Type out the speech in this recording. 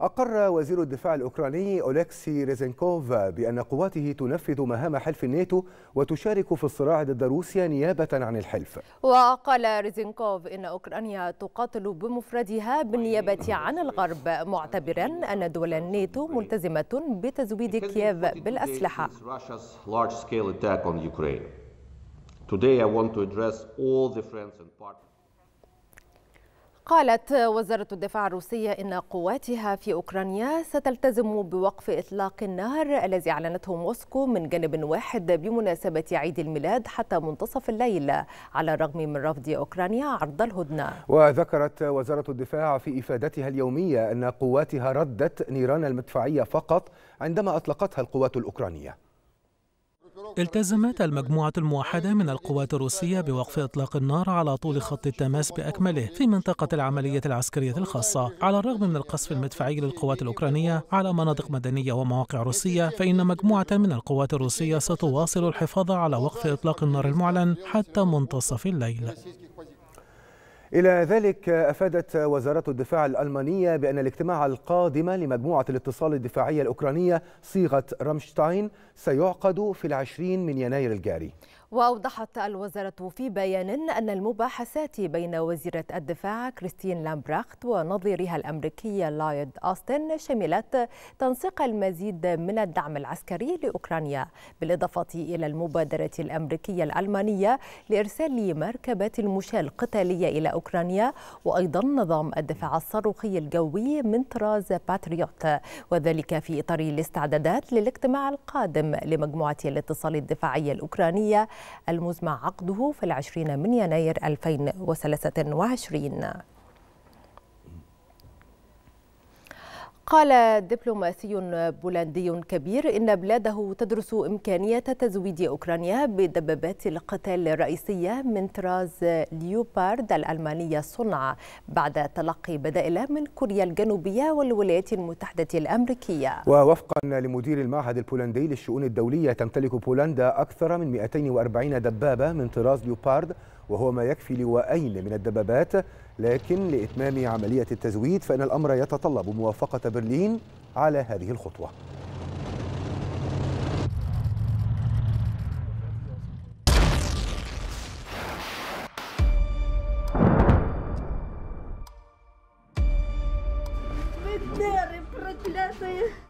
أقر وزير الدفاع الأوكراني أوليكسي ريزنكوف بأن قواته تنفذ مهام حلف الناتو وتشارك في الصراع ضد روسيا نيابة عن الحلف وقال ريزنكوف إن أوكرانيا تقاتل بمفردها بالنيابة عن الغرب معتبرا أن دول الناتو ملتزمة بتزويد كييف بالأسلحة قالت وزارة الدفاع الروسية إن قواتها في أوكرانيا ستلتزم بوقف إطلاق النار الذي أعلنته موسكو من جانب واحد بمناسبة عيد الميلاد حتى منتصف الليل على الرغم من رفض أوكرانيا عرض الهدنة وذكرت وزارة الدفاع في إفادتها اليومية أن قواتها ردت نيران المدفعية فقط عندما أطلقتها القوات الأوكرانية التزمت المجموعة الموحدة من القوات الروسية بوقف إطلاق النار على طول خط التماس بأكمله في منطقة العملية العسكرية الخاصة على الرغم من القصف المدفعي للقوات الأوكرانية على مناطق مدنية ومواقع روسية فإن مجموعة من القوات الروسية ستواصل الحفاظ على وقف إطلاق النار المعلن حتى منتصف الليل إلى ذلك أفادت وزارة الدفاع الألمانية بأن الاجتماع القادم لمجموعة الاتصال الدفاعية الأوكرانية صيغة رامشتاين سيعقد في العشرين من يناير الجاري وأوضحت الوزارة في بيان أن المباحثات بين وزيرة الدفاع كريستين لامبراخت ونظيرها الأمريكية لايد أوستن شملت تنسيق المزيد من الدعم العسكري لأوكرانيا بالإضافة إلى المبادرة الأمريكية الألمانية لإرسال مركبات المشاة القتالية إلى أوكرانيا وأيضا نظام الدفاع الصاروخي الجوي من طراز باتريوت وذلك في إطار الاستعدادات للاجتماع القادم لمجموعة الاتصال الدفاعي الأوكرانية المزمع عقده في العشرين من يناير 2023 قال دبلوماسي بولندي كبير إن بلاده تدرس إمكانية تزويد أوكرانيا بدبابات القتال الرئيسية من طراز ليوبارد الألمانية الصنع بعد تلقي بدائل من كوريا الجنوبية والولايات المتحدة الأمريكية ووفقا لمدير المعهد البولندي للشؤون الدولية تمتلك بولندا أكثر من 240 دبابة من طراز ليوبارد وهو ما يكفي لواءين من الدبابات لكن لإتمام عملية التزويد فإن الأمر يتطلب موافقة برلين على هذه الخطوة Yeah.